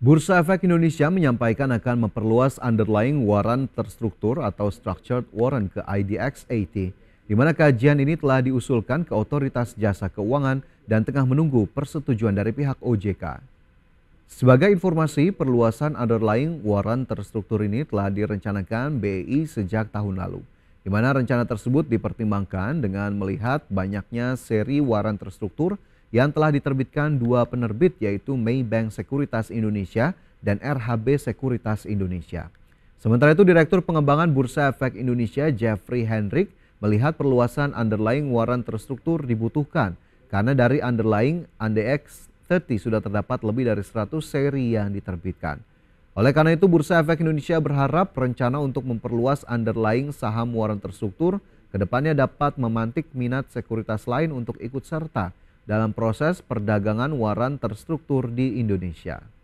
Bursa Efek Indonesia menyampaikan akan memperluas underlying warrant terstruktur atau structured warrant ke IDX80, di mana kajian ini telah diusulkan ke otoritas jasa keuangan dan tengah menunggu persetujuan dari pihak OJK. Sebagai informasi, perluasan underlying warrant terstruktur ini telah direncanakan BI sejak tahun lalu, di mana rencana tersebut dipertimbangkan dengan melihat banyaknya seri warrant terstruktur yang telah diterbitkan dua penerbit yaitu Maybank Sekuritas Indonesia dan RHB Sekuritas Indonesia. Sementara itu Direktur Pengembangan Bursa Efek Indonesia Jeffrey Hendrik melihat perluasan underlying waran terstruktur dibutuhkan karena dari underlying ANDX 30 sudah terdapat lebih dari 100 seri yang diterbitkan. Oleh karena itu Bursa Efek Indonesia berharap rencana untuk memperluas underlying saham waran terstruktur kedepannya dapat memantik minat sekuritas lain untuk ikut serta dalam proses perdagangan waran terstruktur di Indonesia.